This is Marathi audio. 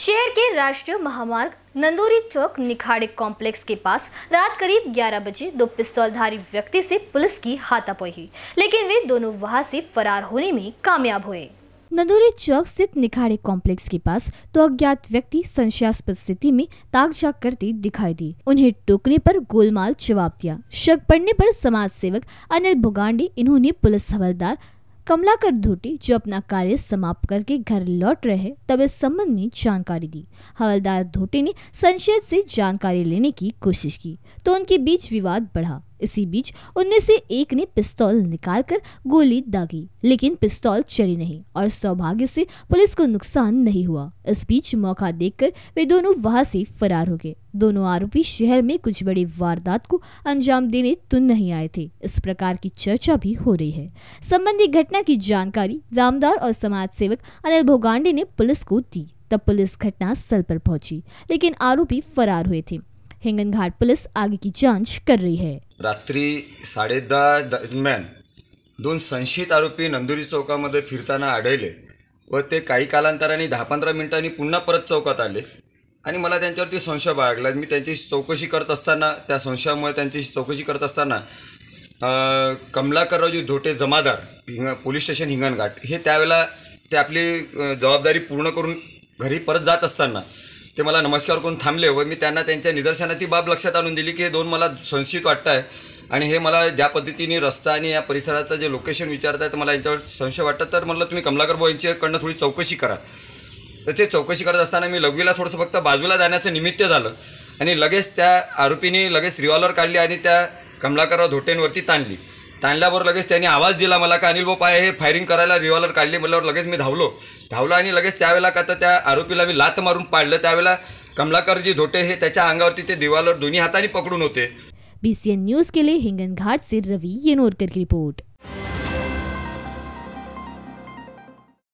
शहर के राष्ट्रीय महामार्ग नंदूरी चौक निखाड़े कॉम्प्लेक्स के पास रात करीब 11 बजे दो पिस्तौलधारी व्यक्ति से पुलिस की हाथापाई हुई लेकिन वे दोनों वहां से फरार होने में कामयाब हुए नंदूरी चौक स्थित निखाड़े कॉम्प्लेक्स के पास दो अज्ञात व्यक्ति संशयास्पद स्थिति में ताक झाक करते दिखाई दी उन्हें टोकने पर गोलमाल जवाब दिया शक पड़ने पर समाज सेवक अनिल भुगांडी इन्होंने पुलिस हवलदार कमलाकर धोटी जो अपना कार्य समाप्त करके घर लौट रहे तब इस संबंध में जानकारी दी हवलदार धोटे ने संशय से जानकारी लेने की कोशिश की तो उनके बीच विवाद बढ़ा इसी बीच उनमें से एक ने पिस्तौल निकालकर गोली दागी लेकिन पिस्तौल चली नहीं और सौभाग्य से पुलिस को नुकसान नहीं हुआ इस बीच मौका देखकर वे दोनों वहां से फरार हो गए दोनों आरोपी शहर में कुछ बड़ी वारदात को अंजाम देने तो नहीं आए थे इस प्रकार की चर्चा भी हो रही है संबंधित घटना की जानकारी जामदार और समाज सेवक अनिल भोगांडे ने पुलिस को दी तब पुलिस घटना स्थल पर पहुंची लेकिन आरोपी फरार हुए थे हिंगन घाट पुलिस आगे की जांच कर रही है रात्री साडे दहा दरम्यान दोन संशयित आरोपी नंदुरी चौकामध्ये फिरताना आढळले व ते काही कालांतराने दहा पंधरा मिनिटांनी पुन्हा परत चौकात आले आणि मला त्यांच्यावरती संशय बाळगला मी त्यांची चौकशी करत असताना त्या संशयामुळे त्यांची चौकशी करत असताना कमलाकररावजी धोटे जमादार पोलीस स्टेशन हिंगणघाट हे त्यावेळेला ते आपली जबाबदारी पूर्ण करून घरी परत जात असताना ते मला नमस्कार करून थांबले व मी त्यांना त्यांच्या निदर्शनात ती बाब लक्षात आणून दिली की हे दोन मला संशयित वाटत आहे आणि हे मला ज्या पद्धतीने रस्ता आणि या परिसराचं जे लोकेशन विचारत आहे तर मला यांच्यावर संशय वाटतं तर म्हटलं तुम्ही कमलाकर भाऊ यांच्याकडनं थोडी चौकशी करा तर ते चौकशी करत असताना मी लघवीला थोडंसं फक्त बाजूला जाण्याचं निमित्त झालं आणि लगेच त्या आरोपीने लगेच रिव्हॉल्वर काढली आणि त्या कमलाकरराव धोटेंवरती ताणली ताणल्याबरोबर लगेच त्यांनी आवाज दिला मला का अनिल बोपाय हे फायरिंग करायला रिव्हॉल्वर काढली म्हटल्यावर लगेच मी धावलो धावलो आणि लगेच त्यावेळेला का तर त्या आरोपीला मी लात मारून पाडलं त्यावेळेला कमलाकरजी धोटे हे त्याच्या अंगावरती ते दिवालवर दोन्ही हाताने पकडून होते बीसीएन न्यूज के लिए हिंगन घाट से रवि येनोरकर की रिपोर्ट